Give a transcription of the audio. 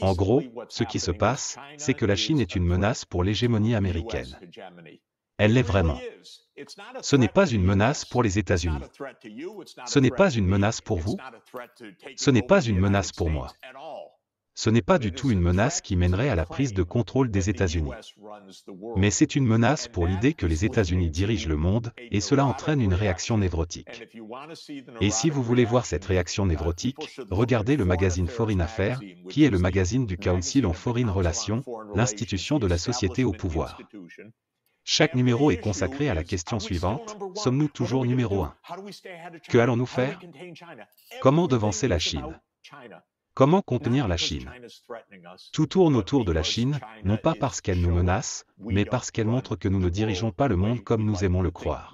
En gros, ce qui se passe, c'est que la Chine est une menace pour l'hégémonie américaine. Elle l'est vraiment. Ce n'est pas une menace pour les États-Unis. Ce n'est pas une menace pour vous. Ce n'est pas une menace pour moi. Ce n'est pas du tout une menace qui mènerait à la prise de contrôle des États-Unis. Mais c'est une menace pour l'idée que les États-Unis dirigent le monde, et cela entraîne une réaction névrotique. Et si vous voulez voir cette réaction uh, névrotique, regardez le magazine Foreign Affairs, qui est le magazine du Council on Foreign Relations, l'institution de la société au pouvoir. Chaque numéro est consacré à la question suivante, sommes-nous toujours numéro un Que allons-nous faire Comment devancer la Chine Comment contenir la Chine Tout tourne autour de la Chine, non pas parce qu'elle nous menace, mais parce qu'elle montre que nous ne dirigeons pas le monde comme nous aimons le croire.